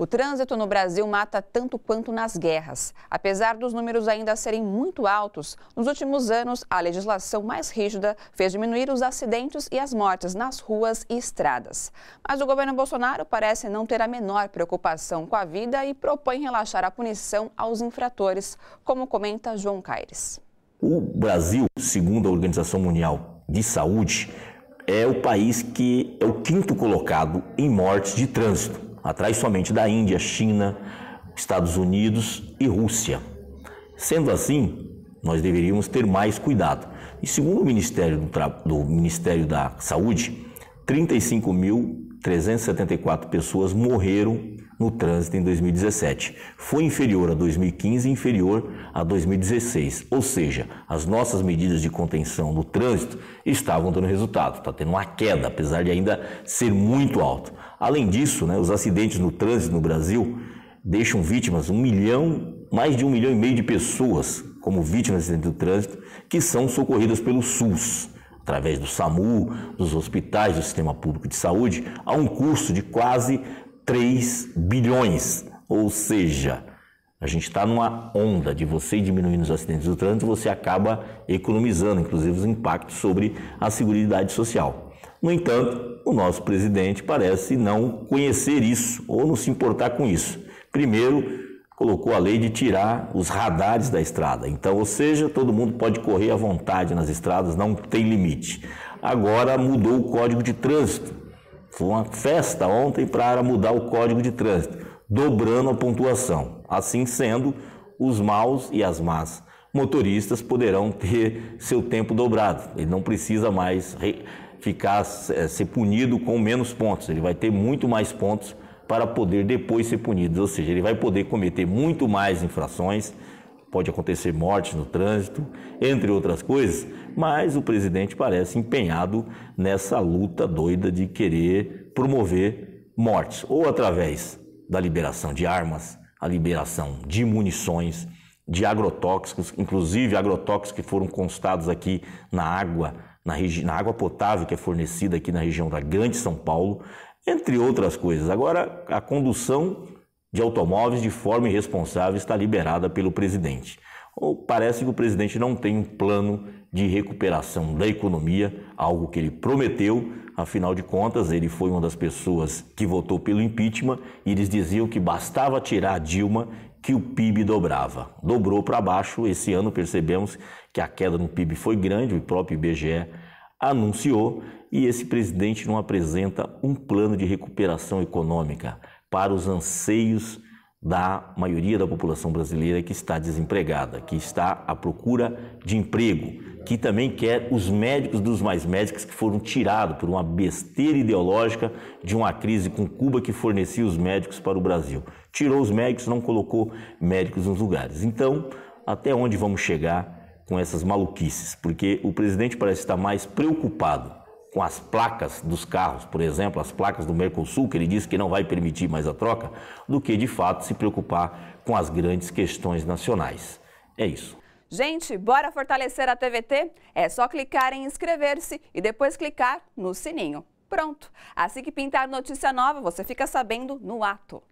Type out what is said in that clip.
O trânsito no Brasil mata tanto quanto nas guerras. Apesar dos números ainda serem muito altos, nos últimos anos a legislação mais rígida fez diminuir os acidentes e as mortes nas ruas e estradas. Mas o governo Bolsonaro parece não ter a menor preocupação com a vida e propõe relaxar a punição aos infratores, como comenta João Caires. O Brasil, segundo a Organização Mundial de Saúde, é o país que é o quinto colocado em mortes de trânsito atrás somente da Índia, China, Estados Unidos e Rússia. Sendo assim, nós deveríamos ter mais cuidado. E segundo o Ministério, do, do Ministério da Saúde, 35.374 pessoas morreram no trânsito em 2017. Foi inferior a 2015 e inferior a 2016. Ou seja, as nossas medidas de contenção no trânsito estavam dando resultado. Está tendo uma queda, apesar de ainda ser muito alto. Além disso, né, os acidentes no trânsito no Brasil deixam vítimas um milhão, mais de um milhão e meio de pessoas como vítimas de acidente do trânsito que são socorridas pelo SUS através do SAMU, dos hospitais do sistema público de saúde, a um custo de quase 3 bilhões. Ou seja, a gente está numa onda de você diminuindo os acidentes do trânsito, você acaba economizando, inclusive, os impactos sobre a Seguridade Social. No entanto, o nosso presidente parece não conhecer isso ou não se importar com isso. Primeiro, colocou a lei de tirar os radares da estrada. Então, ou seja, todo mundo pode correr à vontade nas estradas, não tem limite. Agora mudou o Código de Trânsito foi uma festa ontem para mudar o código de trânsito, dobrando a pontuação. Assim sendo, os maus e as más motoristas poderão ter seu tempo dobrado. Ele não precisa mais ficar eh, ser punido com menos pontos. Ele vai ter muito mais pontos para poder depois ser punido. Ou seja, ele vai poder cometer muito mais infrações pode acontecer morte no trânsito, entre outras coisas, mas o presidente parece empenhado nessa luta doida de querer promover mortes, ou através da liberação de armas, a liberação de munições, de agrotóxicos, inclusive agrotóxicos que foram constados aqui na água, na, na água potável que é fornecida aqui na região da Grande São Paulo, entre outras coisas. Agora, a condução de automóveis de forma irresponsável está liberada pelo presidente. Ou parece que o presidente não tem um plano de recuperação da economia, algo que ele prometeu, afinal de contas, ele foi uma das pessoas que votou pelo impeachment e eles diziam que bastava tirar a Dilma que o PIB dobrava. Dobrou para baixo, esse ano percebemos que a queda no PIB foi grande, o próprio IBGE anunciou, e esse presidente não apresenta um plano de recuperação econômica para os anseios da maioria da população brasileira que está desempregada, que está à procura de emprego, que também quer os médicos dos mais médicos que foram tirados por uma besteira ideológica de uma crise com Cuba que fornecia os médicos para o Brasil. Tirou os médicos, não colocou médicos nos lugares. Então, até onde vamos chegar com essas maluquices? Porque o presidente parece estar mais preocupado com as placas dos carros, por exemplo, as placas do Mercosul, que ele disse que não vai permitir mais a troca, do que de fato se preocupar com as grandes questões nacionais. É isso. Gente, bora fortalecer a TVT? É só clicar em inscrever-se e depois clicar no sininho. Pronto! Assim que pintar notícia nova, você fica sabendo no ato.